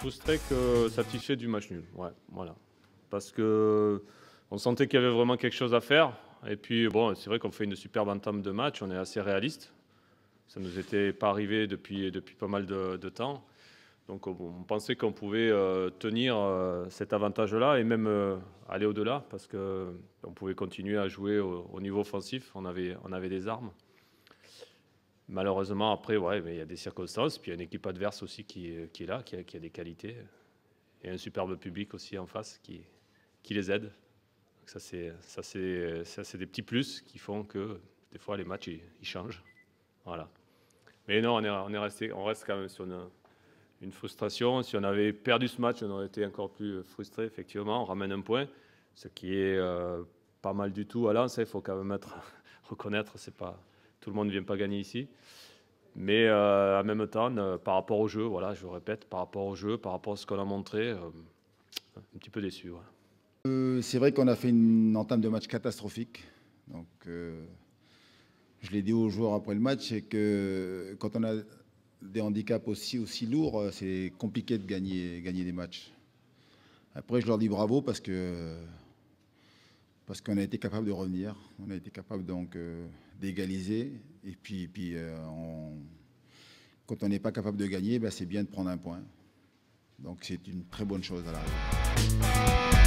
frustré que satisfait du match nul. Ouais, voilà. Parce que on sentait qu'il y avait vraiment quelque chose à faire. Et puis, bon, c'est vrai qu'on fait une superbe entame de match. On est assez réaliste. Ça ne nous était pas arrivé depuis, depuis pas mal de, temps. Donc, on, pensait qu'on pouvait euh, tenir euh, cet avantage-là et même euh, aller au-delà parce qu'on pouvait continuer à jouer au, au niveau offensif. On avait, on avait des armes malheureusement, après, ouais, mais il y a des circonstances. Puis il y a une équipe adverse aussi qui, euh, est là, qui a, des qualités. Et un superbe public aussi en face qui, qui les aide. Donc ça, c'est, ça, c'est, des petits plus qui font que des fois, les matchs, ils, changent. Voilà. Mais non, on, est, resté, on reste quand même sur une, frustration. Si on avait perdu ce match, on aurait été encore plus frustré, effectivement. On ramène un point, ce qui est euh, pas mal du tout à ça, Il hein. faut quand même reconnaître, c'est pas tout le monde ne vient pas gagner ici. Mais euh, en même temps, euh, par rapport au jeu, voilà, je répète, par rapport au jeu, par rapport à ce qu'on a montré, euh, un petit peu déçu. c'est vrai qu'on a fait une entame de match catastrophique. Donc, je l'ai dit aux joueurs après le match, c'est que quand on a des handicaps aussi, lourds, c'est compliqué de gagner, gagner des matchs. Après, je leur dis bravo parce que parce qu'on a été capable de revenir, on a été capable donc euh, d'égaliser. Et puis, puis euh, quand on n'est pas capable de gagner, ben, c'est bien de prendre un point. Donc c'est une très bonne chose à l'arrivée.